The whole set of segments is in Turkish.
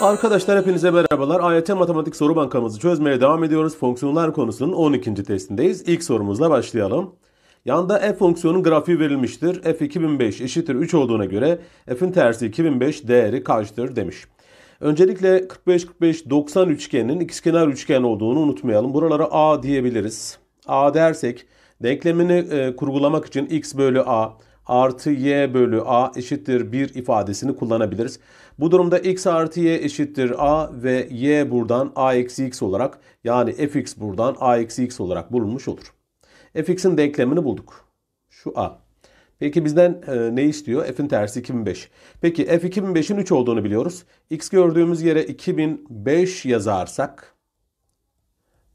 Arkadaşlar hepinize merhabalar. AYT Matematik Soru Bankamızı çözmeye devam ediyoruz. Fonksiyonlar konusunun 12. testindeyiz. İlk sorumuzla başlayalım. Yanda f fonksiyonun grafiği verilmiştir. f 2005 eşittir 3 olduğuna göre f'in tersi 2005 değeri kaçtır demiş. Öncelikle 45-45-90 üçgeninin ikizkenar üçgen olduğunu unutmayalım. Buralara a diyebiliriz. a dersek denklemini e, kurgulamak için x bölü a artı y bölü a eşittir 1 ifadesini kullanabiliriz. Bu durumda x artı y eşittir a ve y buradan a x olarak yani fx buradan a x olarak bulunmuş olur. fx'in denklemini bulduk. Şu a. Peki bizden e, ne istiyor? F'in tersi 2005. Peki f 2005'in 3 olduğunu biliyoruz. X gördüğümüz yere 2005 yazarsak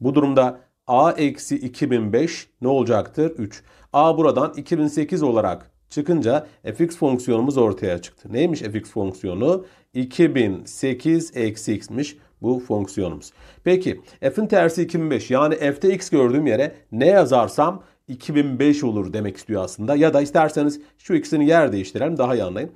bu durumda a eksi 2005 ne olacaktır? 3. A buradan 2008 olarak çıkınca fx fonksiyonumuz ortaya çıktı. Neymiş fx fonksiyonu? 2008 eksi x'miş bu fonksiyonumuz. Peki f'in tersi 2005 yani f'te x gördüğüm yere ne yazarsam 2005 olur demek istiyor aslında. Ya da isterseniz şu ikisini yer değiştirelim daha iyi anlayın.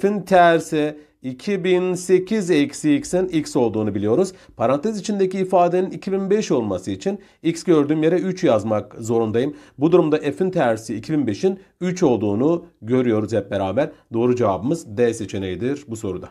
F'in tersi 2008 eksi x'in x olduğunu biliyoruz. Parantez içindeki ifadenin 2005 olması için x gördüğüm yere 3 yazmak zorundayım. Bu durumda f'in tersi 2005'in 3 olduğunu görüyoruz hep beraber. Doğru cevabımız D seçeneğidir bu soruda.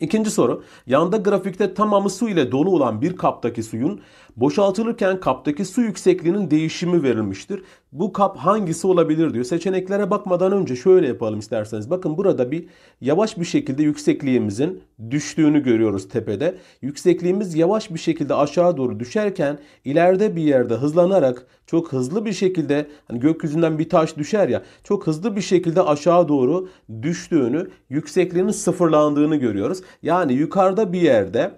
İkinci soru. Yanda grafikte tamamı su ile dolu olan bir kaptaki suyun Boşaltılırken kaptaki su yüksekliğinin değişimi verilmiştir. Bu kap hangisi olabilir diyor. Seçeneklere bakmadan önce şöyle yapalım isterseniz. Bakın burada bir yavaş bir şekilde yüksekliğimizin düştüğünü görüyoruz tepede. Yüksekliğimiz yavaş bir şekilde aşağı doğru düşerken ileride bir yerde hızlanarak çok hızlı bir şekilde hani gökyüzünden bir taş düşer ya çok hızlı bir şekilde aşağı doğru düştüğünü yüksekliğinin sıfırlandığını görüyoruz. Yani yukarıda bir yerde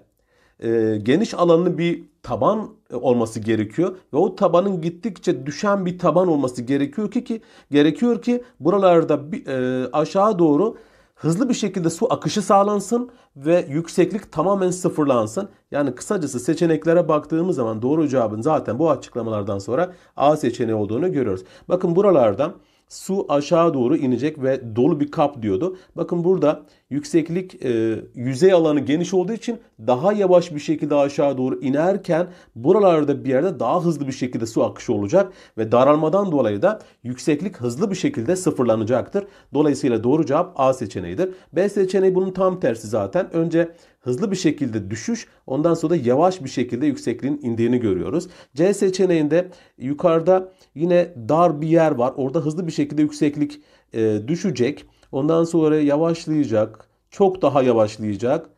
e, geniş alanlı bir taban e, olması gerekiyor ve o tabanın gittikçe düşen bir taban olması gerekiyor ki ki gerekiyor ki buralarda bir, e, aşağı doğru hızlı bir şekilde su akışı sağlansın ve yükseklik tamamen sıfırlansın. Yani kısacası seçeneklere baktığımız zaman doğru cevabın zaten bu açıklamalardan sonra A seçeneği olduğunu görüyoruz. Bakın buralardan su aşağı doğru inecek ve dolu bir kap diyordu. Bakın burada yükseklik e, yüzey alanı geniş olduğu için daha yavaş bir şekilde aşağı doğru inerken buralarda bir yerde daha hızlı bir şekilde su akışı olacak ve daralmadan dolayı da yükseklik hızlı bir şekilde sıfırlanacaktır. Dolayısıyla doğru cevap A seçeneğidir. B seçeneği bunun tam tersi zaten. Önce hızlı bir şekilde düşüş ondan sonra yavaş bir şekilde yüksekliğin indiğini görüyoruz. C seçeneğinde yukarıda yine dar bir yer var. Orada hızlı bir şekilde yükseklik e, düşecek. Ondan sonra yavaşlayacak. Çok daha yavaşlayacak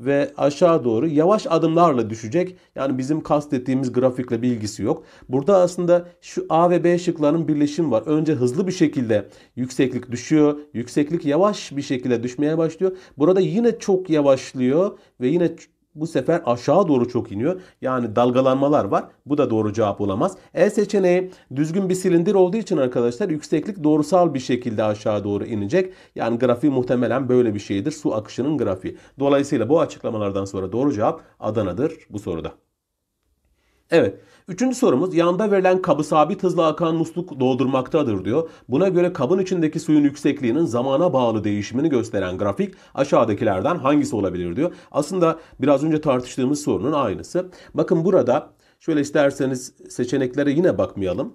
ve aşağı doğru yavaş adımlarla düşecek. Yani bizim kastettiğimiz grafikle bir ilgisi yok. Burada aslında şu A ve B şıklarının birleşim var. Önce hızlı bir şekilde yükseklik düşüyor. Yükseklik yavaş bir şekilde düşmeye başlıyor. Burada yine çok yavaşlıyor ve yine bu sefer aşağı doğru çok iniyor. Yani dalgalanmalar var. Bu da doğru cevap olamaz. E seçeneği düzgün bir silindir olduğu için arkadaşlar yükseklik doğrusal bir şekilde aşağı doğru inecek. Yani grafiği muhtemelen böyle bir şeydir. Su akışının grafiği. Dolayısıyla bu açıklamalardan sonra doğru cevap Adana'dır bu soruda. Evet. Üçüncü sorumuz yanda verilen kabı sabit hızla akan musluk doldurmaktadır diyor. Buna göre kabın içindeki suyun yüksekliğinin zamana bağlı değişimini gösteren grafik aşağıdakilerden hangisi olabilir diyor. Aslında biraz önce tartıştığımız sorunun aynısı. Bakın burada şöyle isterseniz seçeneklere yine bakmayalım.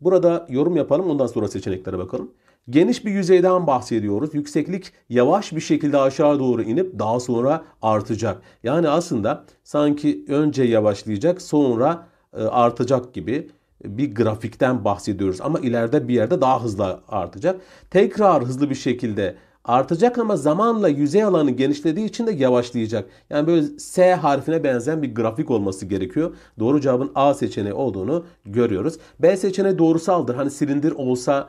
Burada yorum yapalım ondan sonra seçeneklere bakalım. Geniş bir yüzeyden bahsediyoruz. Yükseklik yavaş bir şekilde aşağı doğru inip daha sonra artacak. Yani aslında sanki önce yavaşlayacak sonra e, artacak gibi e, bir grafikten bahsediyoruz. Ama ileride bir yerde daha hızlı artacak. Tekrar hızlı bir şekilde artacak ama zamanla yüzey alanı genişlediği için de yavaşlayacak. Yani böyle S harfine benzeyen bir grafik olması gerekiyor. Doğru cevabın A seçeneği olduğunu görüyoruz. B seçeneği doğrusaldır. Hani silindir olsa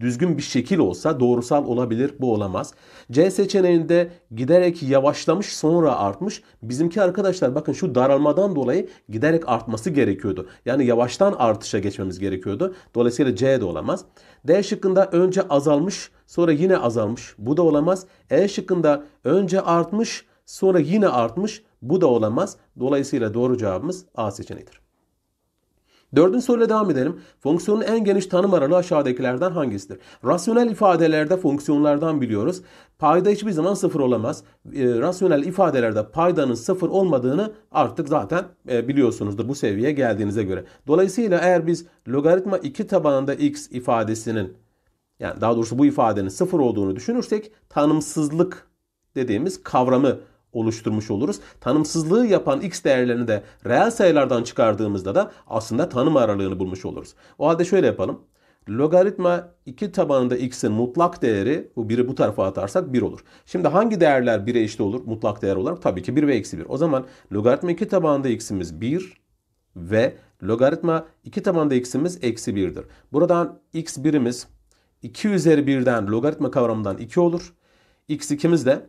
düzgün bir şekil olsa doğrusal olabilir bu olamaz. C seçeneğinde giderek yavaşlamış sonra artmış. Bizimki arkadaşlar bakın şu daralmadan dolayı giderek artması gerekiyordu. Yani yavaştan artışa geçmemiz gerekiyordu. Dolayısıyla C de olamaz. D şıkkında önce azalmış sonra yine azalmış. Bu da olamaz. E şıkkında önce artmış sonra yine artmış. Bu da olamaz. Dolayısıyla doğru cevabımız A seçeneğidir. Dördüncü soruyla devam edelim. Fonksiyonun en geniş tanım aralığı aşağıdakilerden hangisidir? Rasyonel ifadelerde fonksiyonlardan biliyoruz. Payda hiçbir zaman sıfır olamaz. E, rasyonel ifadelerde paydanın sıfır olmadığını artık zaten e, biliyorsunuzdur bu seviyeye geldiğinize göre. Dolayısıyla eğer biz logaritma 2 tabanında x ifadesinin yani daha doğrusu bu ifadenin sıfır olduğunu düşünürsek tanımsızlık dediğimiz kavramı oluşturmuş oluruz. Tanımsızlığı yapan x değerlerini de reel sayılardan çıkardığımızda da aslında tanım aralığını bulmuş oluruz. O halde şöyle yapalım. Logaritma 2 tabanında x'in mutlak değeri bu biri bu tarafa atarsak 1 olur. Şimdi hangi değerler 1'e eşit olur mutlak değer olarak? Tabii ki 1 ve eksi 1. O zaman logaritma 2 tabanında x'imiz 1 ve logaritma 2 tabanında x'imiz eksi 1'dir. Buradan x birimiz 2 üzeri 1'den logaritma kavramından 2 olur. x ikimiz de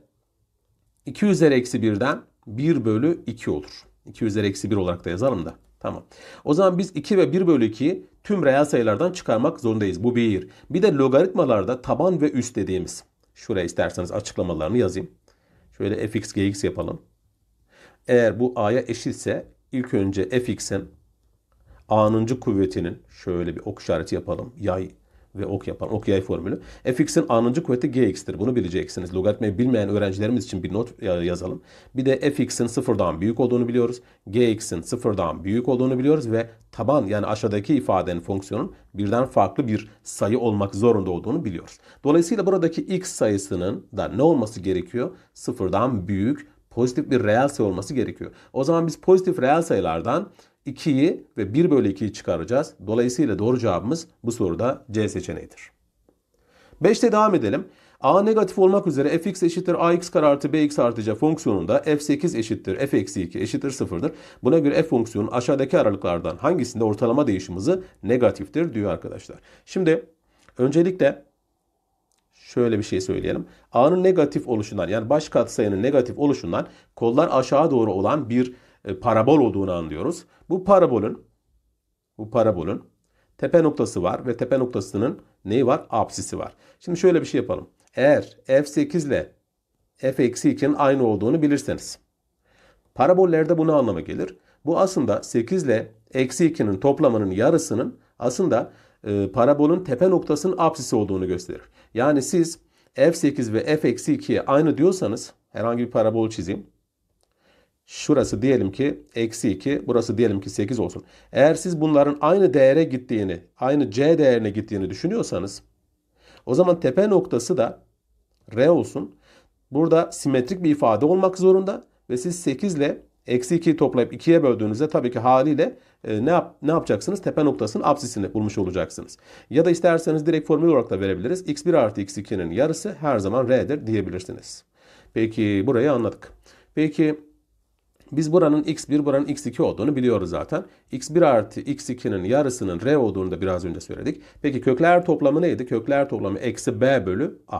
2 üzeri eksi 1'den 1 bölü 2 olur. 2 üzeri eksi 1 olarak da yazalım da. Tamam. O zaman biz 2 ve 1 bölü 2'yi tüm reel sayılardan çıkarmak zorundayız. Bu bir. Bir de logaritmalarda taban ve üst dediğimiz. Şuraya isterseniz açıklamalarını yazayım. Şöyle fx gx yapalım. Eğer bu a'ya eşitse ilk önce fx'in a'nıncı kuvvetinin şöyle bir ok işareti yapalım. Yay ve ok yapan ok yay formülü. fx'in a'nıncı kuvveti gx'tir. Bunu bileceksiniz. Logaritmayı bilmeyen öğrencilerimiz için bir not e, yazalım. Bir de fx'in sıfırdan büyük olduğunu biliyoruz. gx'in sıfırdan büyük olduğunu biliyoruz ve taban yani aşağıdaki ifadenin fonksiyonun birden farklı bir sayı olmak zorunda olduğunu biliyoruz. Dolayısıyla buradaki x sayısının da ne olması gerekiyor? Sıfırdan büyük pozitif bir reel sayı olması gerekiyor. O zaman biz pozitif reel sayılardan 2'yi ve 1 bölü 2'yi çıkaracağız. Dolayısıyla doğru cevabımız bu soruda C seçeneğidir. 5'te devam edelim. A negatif olmak üzere fx eşittir ax kare artı bx artı c fonksiyonunda f8 eşittir f eksi 2 eşittir 0'dır. Buna göre f fonksiyonun aşağıdaki aralıklardan hangisinde ortalama değişim hızı negatiftir diyor arkadaşlar. Şimdi öncelikle şöyle bir şey söyleyelim. A'nın negatif oluşundan yani baş katsayının negatif oluşundan kollar aşağı doğru olan bir e, parabol olduğunu anlıyoruz. Bu parabolün bu parabolün tepe noktası var ve tepe noktasının neyi var? Apsisi var. Şimdi şöyle bir şey yapalım. Eğer f8 ile f-2'nin aynı olduğunu bilirseniz. Parabollerde bunu anlama gelir. Bu aslında 8 ile eksi 2'nin toplamının yarısının aslında e, parabolün tepe noktasının apsisi olduğunu gösterir. Yani siz f8 ve f-2'ye aynı diyorsanız herhangi bir parabol çizeyim. Şurası diyelim ki eksi 2, burası diyelim ki 8 olsun. Eğer siz bunların aynı değere gittiğini, aynı c değerine gittiğini düşünüyorsanız o zaman tepe noktası da r olsun. Burada simetrik bir ifade olmak zorunda ve siz 8 ile eksi 2'yi toplayıp 2'ye böldüğünüzde tabii ki haliyle e, ne, yap, ne yapacaksınız? Tepe noktasının apsisini bulmuş olacaksınız. Ya da isterseniz direkt formül olarak da verebiliriz. x1 artı x2'nin yarısı her zaman r'dir diyebilirsiniz. Peki burayı anladık. Peki biz buranın x1 buranın x2 olduğunu biliyoruz zaten. x1 artı x2'nin yarısının r olduğunu da biraz önce söyledik. Peki kökler toplamı neydi? Kökler toplamı eksi b bölü a.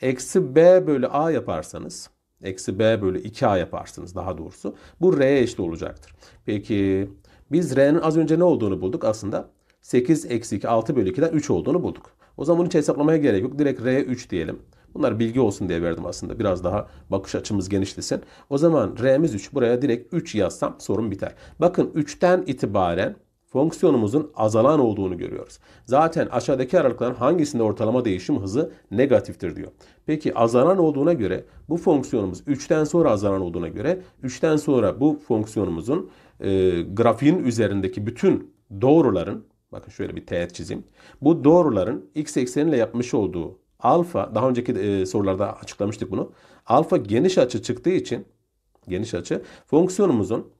Eksi b bölü a yaparsanız eksi b bölü 2a yaparsınız daha doğrusu. Bu r'ye eşit olacaktır. Peki biz r'nin az önce ne olduğunu bulduk aslında? 8 eksi 2 6 bölü 2'den 3 olduğunu bulduk. O zaman bunu hiç hesaplamaya gerek yok. Direkt r 3 diyelim. Bunlar bilgi olsun diye verdim aslında. Biraz daha bakış açımız genişlesin. O zaman R'miz 3. Buraya direkt 3 yazsam sorun biter. Bakın 3'ten itibaren fonksiyonumuzun azalan olduğunu görüyoruz. Zaten aşağıdaki aralıkların hangisinde ortalama değişim hızı negatiftir diyor. Peki azalan olduğuna göre bu fonksiyonumuz 3'ten sonra azalan olduğuna göre 3'ten sonra bu fonksiyonumuzun e, grafiğin üzerindeki bütün doğruların bakın şöyle bir teğet çizeyim. Bu doğruların x ekseniyle yapmış olduğu alfa daha önceki e, sorularda açıklamıştık bunu. Alfa geniş açı çıktığı için geniş açı fonksiyonumuzun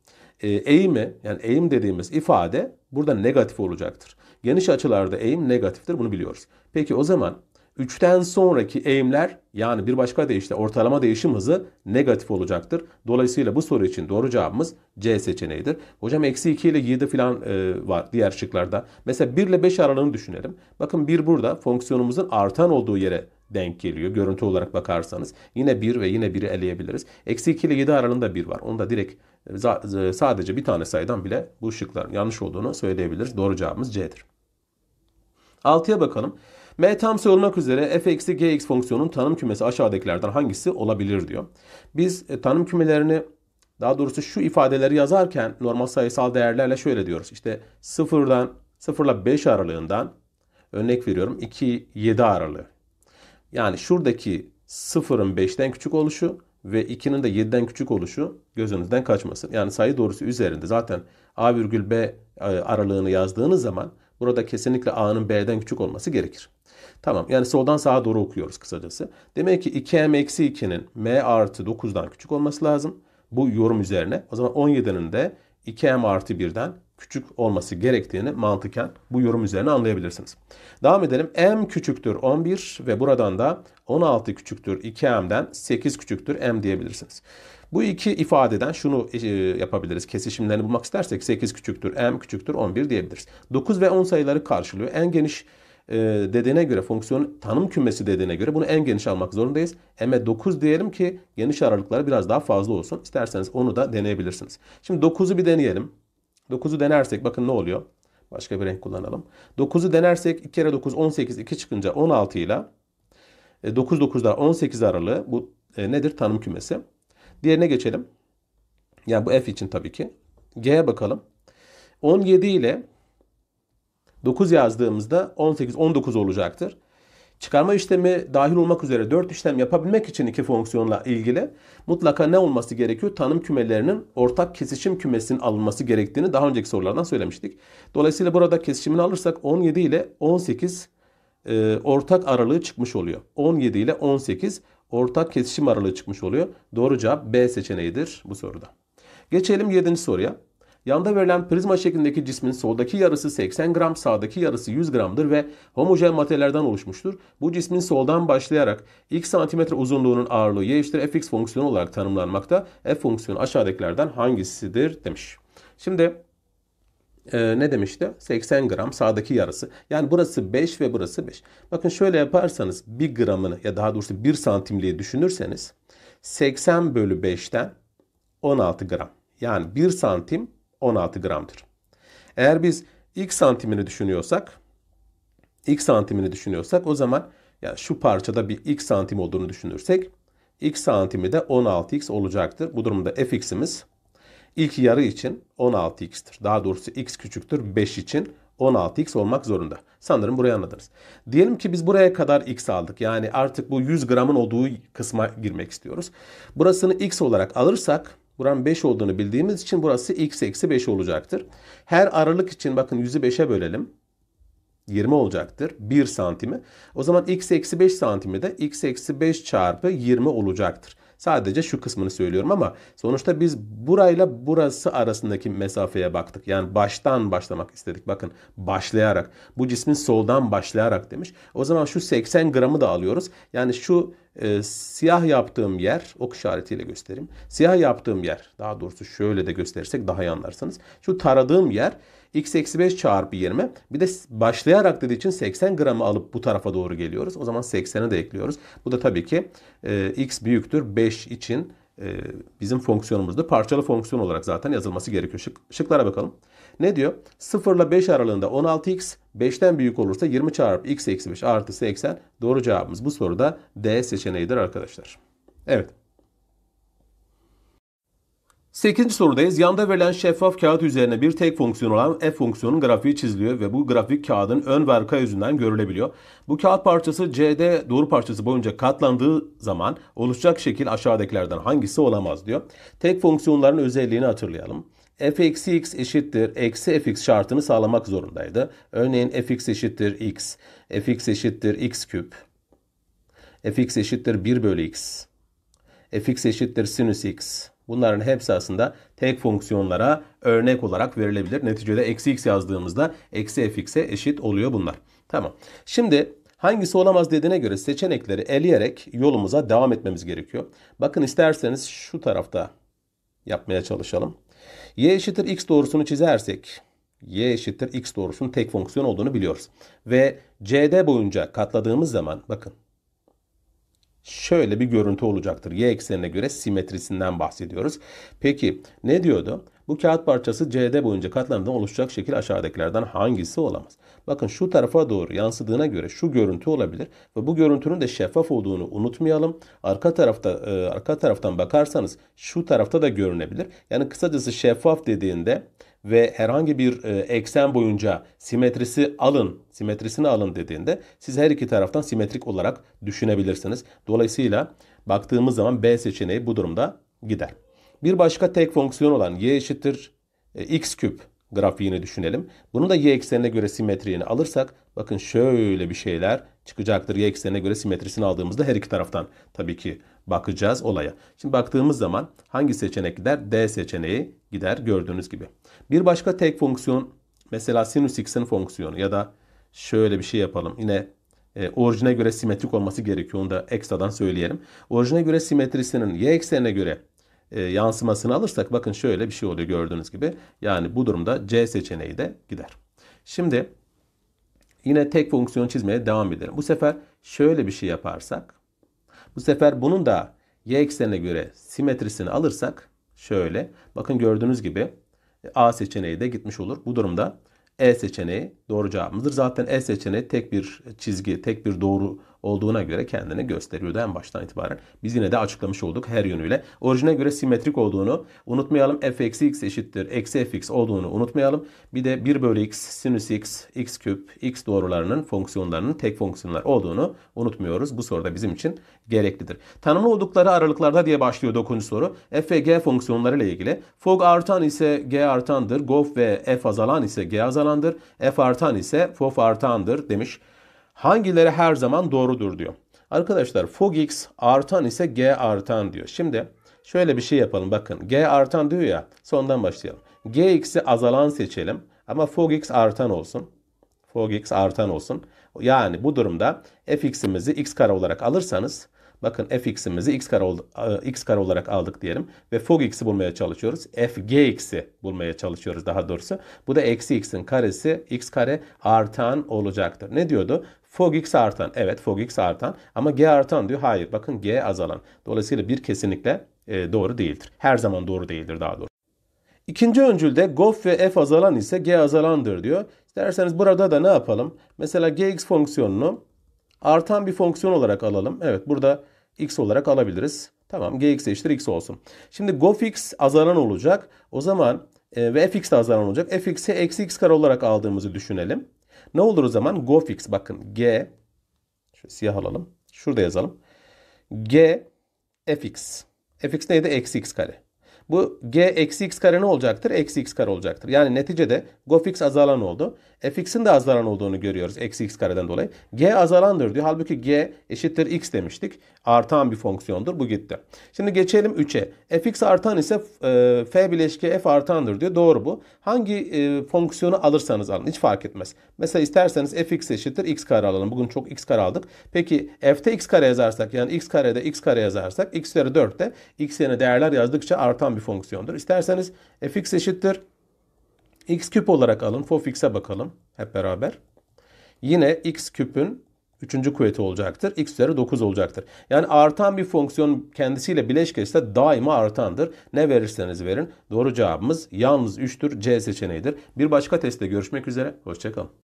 e, eğimi yani eğim dediğimiz ifade burada negatif olacaktır. Geniş açılarda eğim negatiftir bunu biliyoruz. Peki o zaman 3'ten sonraki eğimler yani bir başka deyişle ortalama değişim hızı negatif olacaktır. Dolayısıyla bu soru için doğru cevabımız C seçeneğidir. Hocam eksi 2 ile 7 falan e, var diğer şıklarda. Mesela 1 ile 5 aralığını düşünelim. Bakın 1 burada fonksiyonumuzun artan olduğu yere denk geliyor. Görüntü olarak bakarsanız. Yine 1 ve yine 1'i eleyebiliriz. Eksi 2 ile 7 aralığında 1 var. Onu da direkt e, e, sadece bir tane sayıdan bile bu şıkların yanlış olduğunu söyleyebiliriz. Doğru cevabımız C'dir. 6'ya bakalım. M tam sayı olmak üzere f eksi gx fonksiyonun tanım kümesi aşağıdakilerden hangisi olabilir diyor. Biz e, tanım kümelerini daha doğrusu şu ifadeleri yazarken normal sayısal değerlerle şöyle diyoruz. İşte sıfırdan 0 ile 5 aralığından örnek veriyorum 2 7 aralığı. Yani şuradaki 0'ın 5'ten küçük oluşu ve 2'nin de 7'den küçük oluşu gözünüzden kaçmasın. Yani sayı doğrusu üzerinde zaten A virgül B e, aralığını yazdığınız zaman burada kesinlikle A'nın B'den küçük olması gerekir. Tamam yani soldan sağa doğru okuyoruz kısacası. Demek ki 2m eksi 2'nin m artı 9'dan küçük olması lazım. Bu yorum üzerine. O zaman 17'nin de 2m artı 1'den küçük olması gerektiğini mantıken bu yorum üzerine anlayabilirsiniz. Devam edelim. M küçüktür 11 ve buradan da 16 küçüktür 2M'den 8 küçüktür M diyebilirsiniz. Bu iki ifadeden şunu e, yapabiliriz. Kesişimlerini bulmak istersek 8 küçüktür M küçüktür 11 diyebiliriz. 9 ve 10 sayıları karşılıyor. En geniş e, dediğine göre fonksiyon tanım kümesi dediğine göre bunu en geniş almak zorundayız. M'e 9 diyelim ki geniş aralıkları biraz daha fazla olsun. İsterseniz onu da deneyebilirsiniz. Şimdi 9'u bir deneyelim. 9'u denersek bakın ne oluyor? Başka bir renk kullanalım. 9'u denersek 2 kere 9 18 2 çıkınca 16 ile 9 9'da 18 aralığı bu e, nedir? Tanım kümesi. Diğerine geçelim. Yani bu f için tabii ki. G'ye bakalım. 17 ile 9 yazdığımızda 18, 19 olacaktır. Çıkarma işlemi dahil olmak üzere 4 işlem yapabilmek için iki fonksiyonla ilgili mutlaka ne olması gerekiyor? Tanım kümelerinin ortak kesişim kümesinin alınması gerektiğini daha önceki sorulardan söylemiştik. Dolayısıyla burada kesişimini alırsak 17 ile 18 e, ortak aralığı çıkmış oluyor. 17 ile 18 ortak kesişim aralığı çıkmış oluyor. Doğru cevap B seçeneğidir bu soruda. Geçelim 7. soruya. Yanda verilen prizma şeklindeki cismin soldaki yarısı 80 gram, sağdaki yarısı 100 gramdır ve homojen maddelerden oluşmuştur. Bu cismin soldan başlayarak x santimetre uzunluğunun ağırlığı y eşittir fx fonksiyonu olarak tanımlanmakta. F fonksiyonu aşağıdakilerden hangisidir demiş. Şimdi e, ne demişti? 80 gram sağdaki yarısı. Yani burası 5 ve burası 5. Bakın şöyle yaparsanız 1 gramını ya daha doğrusu 1 santimliği düşünürseniz 80 bölü 5'ten 16 gram. Yani 1 santim 16 gramdır. Eğer biz x santimini düşünüyorsak x santimini düşünüyorsak o zaman yani şu parçada bir x santim olduğunu düşünürsek x santimi de 16x olacaktır. Bu durumda fx'imiz ilk yarı için 16x'tir. Daha doğrusu x küçüktür 5 için 16x olmak zorunda. Sanırım burayı anladınız. Diyelim ki biz buraya kadar x aldık. Yani artık bu 100 gramın olduğu kısma girmek istiyoruz. Burasını x olarak alırsak buranın 5 olduğunu bildiğimiz için burası x eksi 5 olacaktır. Her aralık için bakın 100'ü 5'e bölelim. 20 olacaktır. 1 santimi. O zaman x eksi 5 santimi de x eksi 5 çarpı 20 olacaktır. Sadece şu kısmını söylüyorum ama sonuçta biz burayla burası arasındaki mesafeye baktık. Yani baştan başlamak istedik. Bakın başlayarak. Bu cismin soldan başlayarak demiş. O zaman şu 80 gramı da alıyoruz. Yani şu e, siyah yaptığım yer, ok işaretiyle göstereyim. Siyah yaptığım yer, daha doğrusu şöyle de gösterirsek daha iyi anlarsınız. Şu taradığım yer x eksi 5 çarpı 20. Bir de başlayarak dediği için 80 gramı alıp bu tarafa doğru geliyoruz. O zaman 80'e de ekliyoruz. Bu da tabii ki e, x büyüktür 5 için e, bizim fonksiyonumuzda parçalı fonksiyon olarak zaten yazılması gerekiyor. Şık, şıklara bakalım. Ne diyor? 0 ile 5 aralığında 16x 5'ten büyük olursa 20 çarpı x eksi 5 artı 80 doğru cevabımız bu soruda D seçeneğidir arkadaşlar. Evet. 8. sorudayız. Yanda verilen şeffaf kağıt üzerine bir tek fonksiyon olan f fonksiyonun grafiği çiziliyor ve bu grafik kağıdın ön ve arka yüzünden görülebiliyor. Bu kağıt parçası CD doğru parçası boyunca katlandığı zaman oluşacak şekil aşağıdakilerden hangisi olamaz diyor. Tek fonksiyonların özelliğini hatırlayalım f eşittir eksi fx şartını sağlamak zorundaydı. Örneğin fx eşittir x, fx eşittir x küp, fx eşittir 1 bölü x, fx eşittir sinüs x. Bunların hepsi aslında tek fonksiyonlara örnek olarak verilebilir. Neticede eksi x yazdığımızda eksi fx'e eşit oluyor bunlar. Tamam. Şimdi hangisi olamaz dediğine göre seçenekleri eleyerek yolumuza devam etmemiz gerekiyor. Bakın isterseniz şu tarafta yapmaya çalışalım y eşittir x doğrusunu çizersek y eşittir x doğrusunun tek fonksiyon olduğunu biliyoruz. Ve cd boyunca katladığımız zaman bakın şöyle bir görüntü olacaktır. Y eksenine göre simetrisinden bahsediyoruz. Peki ne diyordu? Bu kağıt parçası CD boyunca katlandığında oluşacak şekil aşağıdakilerden hangisi olamaz? Bakın şu tarafa doğru yansıdığına göre şu görüntü olabilir ve bu görüntünün de şeffaf olduğunu unutmayalım. Arka tarafta e, arka taraftan bakarsanız şu tarafta da görünebilir. Yani kısacası şeffaf dediğinde ve herhangi bir e, eksen boyunca simetrisi alın, simetrisini alın dediğinde siz her iki taraftan simetrik olarak düşünebilirsiniz. Dolayısıyla baktığımız zaman B seçeneği bu durumda gider. Bir başka tek fonksiyon olan y eşittir e, x küp grafiğini düşünelim. Bunu da y eksenine göre simetriğini alırsak bakın şöyle bir şeyler çıkacaktır. Y eksenine göre simetrisini aldığımızda her iki taraftan tabii ki bakacağız olaya. Şimdi baktığımız zaman hangi seçenek gider? D seçeneği gider gördüğünüz gibi. Bir başka tek fonksiyon mesela sinüs x'in fonksiyonu ya da şöyle bir şey yapalım. Yine e, orijine göre simetrik olması gerekiyor. Onu da ekstradan söyleyelim. Orijine göre simetrisinin y eksenine göre e, yansımasını alırsak bakın şöyle bir şey oluyor gördüğünüz gibi. Yani bu durumda C seçeneği de gider. Şimdi yine tek fonksiyon çizmeye devam edelim. Bu sefer şöyle bir şey yaparsak. Bu sefer bunun da y eksenine göre simetrisini alırsak şöyle. Bakın gördüğünüz gibi A seçeneği de gitmiş olur. Bu durumda E seçeneği doğru cevabımızdır. Zaten E seçeneği tek bir çizgi, tek bir doğru olduğuna göre kendini gösteriyordu en baştan itibaren. Biz yine de açıklamış olduk her yönüyle. Orijine göre simetrik olduğunu unutmayalım. f eksi x eşittir eksi fx olduğunu unutmayalım. Bir de 1 bölü x, sinüs x, x küp, x doğrularının fonksiyonlarının tek fonksiyonlar olduğunu unutmuyoruz. Bu soruda bizim için gereklidir. Tanımlı oldukları aralıklarda diye başlıyor 9. soru. f ve g fonksiyonları ile ilgili. fog artan ise g artandır. gof ve f azalan ise g azalandır. f artan ise fof artandır demiş. Hangileri her zaman doğrudur diyor. Arkadaşlar fog x artan ise g artan diyor. Şimdi şöyle bir şey yapalım bakın. G artan diyor ya sondan başlayalım. g x'i azalan seçelim ama fog x artan olsun. Fog x artan olsun. Yani bu durumda f fx'imizi x kare olarak alırsanız bakın f fx'imizi x kare, e, x kare olarak aldık diyelim ve fog x'i bulmaya çalışıyoruz. f x'i bulmaya çalışıyoruz daha doğrusu. Bu da eksi x'in karesi x kare artan olacaktır. Ne diyordu? Fog x artan. Evet fog x artan. Ama g artan diyor. Hayır bakın g azalan. Dolayısıyla bir kesinlikle e, doğru değildir. Her zaman doğru değildir daha doğrusu. İkinci öncülde Goff ve f azalan ise g azalandır diyor. İsterseniz burada da ne yapalım? Mesela gx fonksiyonunu artan bir fonksiyon olarak alalım. Evet burada x olarak alabiliriz. Tamam gx eşittir x olsun. Şimdi Goff x azalan olacak. O zaman e, ve fx de azalan olacak. fx'i eksi x kare olarak aldığımızı düşünelim. Ne olur o zaman? GoFix bakın G şöyle siyah alalım. Şurada yazalım. G fx. fx neydi? Eksi x kare. Bu g eksi x kare ne olacaktır? Eksi x kare olacaktır. Yani neticede gofix azalan oldu. fx'in de azalan olduğunu görüyoruz eksi x kareden dolayı. g azalandır diyor. Halbuki g eşittir x demiştik. Artan bir fonksiyondur. Bu gitti. Şimdi geçelim 3'e. fx artan ise e, f bileşke f artandır diyor. Doğru bu. Hangi e, fonksiyonu alırsanız alın. Hiç fark etmez. Mesela isterseniz fx eşittir x kare alalım. Bugün çok x kare aldık. Peki f'te x kare yazarsak yani x karede x kare yazarsak x üzeri 4'te x yerine değerler yazdıkça artan bir fonksiyondur. İsterseniz fx eşittir x küp olarak alın. x'e bakalım hep beraber. Yine x küpün 3. kuvveti olacaktır. x üzeri 9 olacaktır. Yani artan bir fonksiyon kendisiyle bileşkeşse daima artandır. Ne verirseniz verin. Doğru cevabımız yalnız 3'tür. C seçeneğidir. Bir başka testte görüşmek üzere. Hoşçakalın.